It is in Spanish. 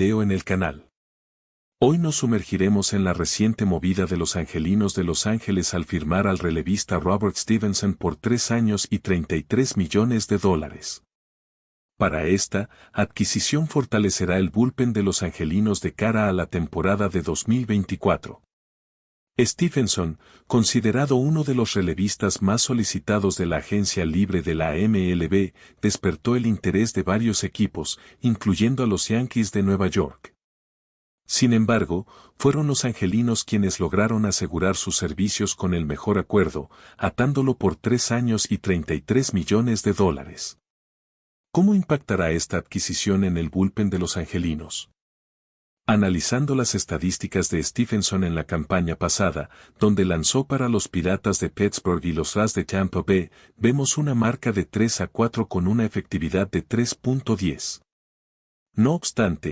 en el canal. Hoy nos sumergiremos en la reciente movida de los angelinos de Los Ángeles al firmar al relevista Robert Stevenson por 3 años y 33 millones de dólares. Para esta, adquisición fortalecerá el bullpen de los angelinos de cara a la temporada de 2024. Stephenson, considerado uno de los relevistas más solicitados de la agencia libre de la MLB, despertó el interés de varios equipos, incluyendo a los Yankees de Nueva York. Sin embargo, fueron los angelinos quienes lograron asegurar sus servicios con el mejor acuerdo, atándolo por tres años y 33 millones de dólares. ¿Cómo impactará esta adquisición en el bullpen de los angelinos? Analizando las estadísticas de Stephenson en la campaña pasada, donde lanzó para los Piratas de Pittsburgh y los Ras de Tampa Bay, vemos una marca de 3 a 4 con una efectividad de 3.10. No obstante,